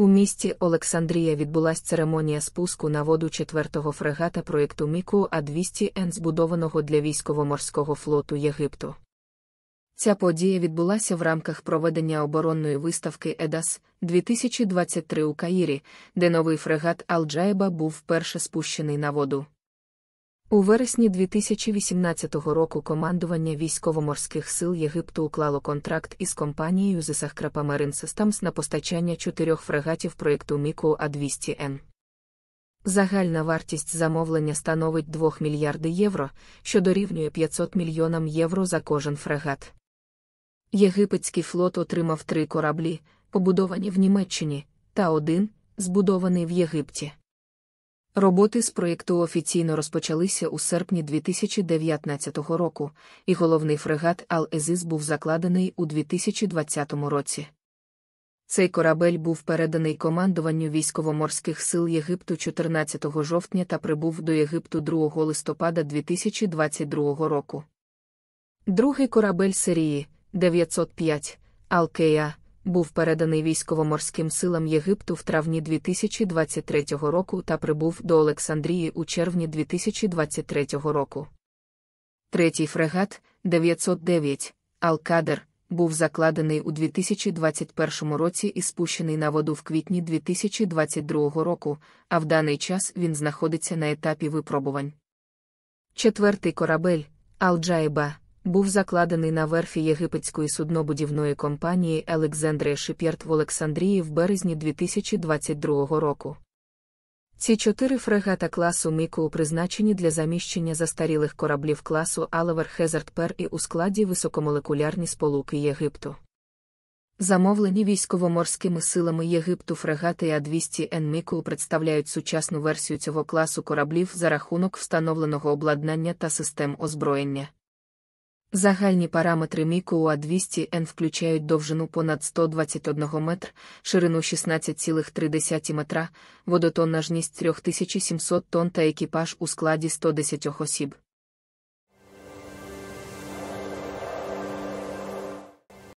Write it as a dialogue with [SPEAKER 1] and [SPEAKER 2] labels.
[SPEAKER 1] У місті Олександрія відбулася церемонія спуску на воду четвертого фрегата проєкту Міку А200Н, збудованого для військово-морського флоту Єгипту. Ця подія відбулася в рамках проведення оборонної виставки ЕДАС 2023 у Каїрі, де новий фрегат Алджаєба був вперше спущений на воду. У вересні 2018 року командування військово-морських сил Єгипту уклало контракт із компанією The Sahkrapa Marine на постачання чотирьох фрегатів проєкту Міко А200Н. Загальна вартість замовлення становить 2 мільярди євро, що дорівнює 500 мільйонам євро за кожен фрегат. Єгипетський флот отримав три кораблі, побудовані в Німеччині, та один, збудований в Єгипті. Роботи з проєкту офіційно розпочалися у серпні 2019 року, і головний фрегат Ал-Езис був закладений у 2020 році. Цей корабель був переданий командуванню військово-морських сил Єгипту 14 жовтня та прибув до Єгипту 2 листопада 2022 року. Другий корабель серії 905 Алкея був переданий військово-морським силам Єгипту в травні 2023 року та прибув до Олександрії у червні 2023 року. Третій фрегат 909 Алкадер був закладений у 2021 році і спущений на воду в квітні 2022 року, а в даний час він знаходиться на етапі випробувань. Четвертий корабель Алджаїба був закладений на верфі єгипетської суднобудівної компанії Alexandria Shipyard в Олександрії в березні 2022 року. Ці чотири фрегата класу Міку призначені для заміщення застарілих кораблів класу Алавер Хезард Пер і у складі високомолекулярні сполуки Єгипту. Замовлені військово-морськими силами Єгипту фрегати А200 Н Міку представляють сучасну версію цього класу кораблів за рахунок встановленого обладнання та систем озброєння. Загальні параметри Мікоуа 200 n включають довжину понад 121 метр, ширину 16,3 метра, водотоннажність 3700 тонн та екіпаж у складі 110 осіб.